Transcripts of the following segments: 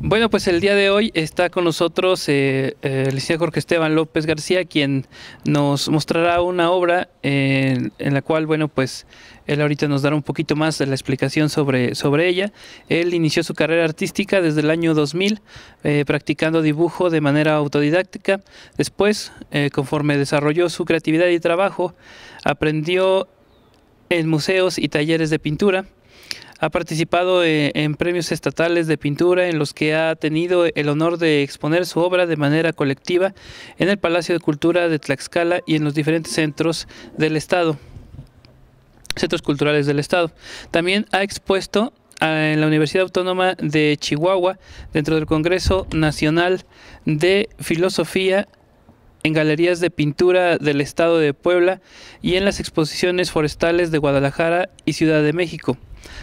Bueno, pues el día de hoy está con nosotros eh, eh, el licenciado Jorge Esteban López García, quien nos mostrará una obra eh, en, la cual, bueno, pues él ahorita nos dará un poquito más de la explicación sobre, sobre ella. Él inició su carrera artística desde el año 2000, practicando dibujo de manera autodidáctica. Después, conforme desarrolló su creatividad y trabajo, aprendió en museos y talleres de pintura. Ha participado eh, en premios estatales de pintura en los que ha tenido el honor de exponer su obra de manera colectiva en el Palacio de Cultura de Tlaxcala y en los diferentes centros del Estado, centros culturales del Estado. También ha expuesto ah, en la Universidad Autónoma de Chihuahua dentro del Congreso Nacional de Filosofía en galerías de pintura del Estado de Puebla y en las exposiciones forestales de Guadalajara y Ciudad de México.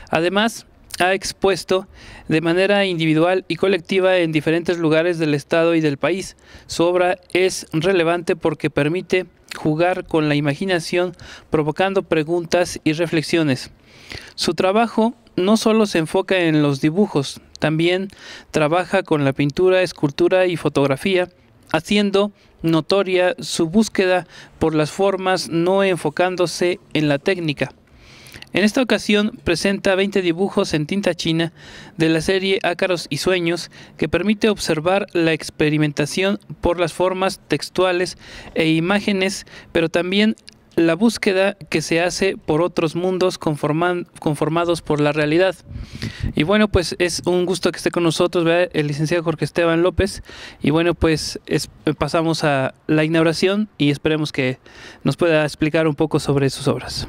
Además, ha expuesto de manera individual y colectiva en diferentes lugares del Estado y del país. Su obra es relevante porque permite jugar con la imaginación provocando preguntas y reflexiones. Su trabajo no solo se enfoca en los dibujos, también trabaja con la pintura, escultura y fotografía, haciendo notoria su búsqueda por las formas no enfocándose en la técnica. En esta ocasión presenta 20 dibujos en tinta china de la serie Ácaros y Sueños que permite observar la experimentación por las formas textuales e imágenes, pero también la búsqueda que se hace por otros mundos conformados por la realidad. Y bueno, pues es un gusto que esté con nosotros el licenciado Jorge Esteban López. Y bueno, pues eh, pasamos a la inauguración y esperemos que nos pueda explicar un poco sobre sus obras.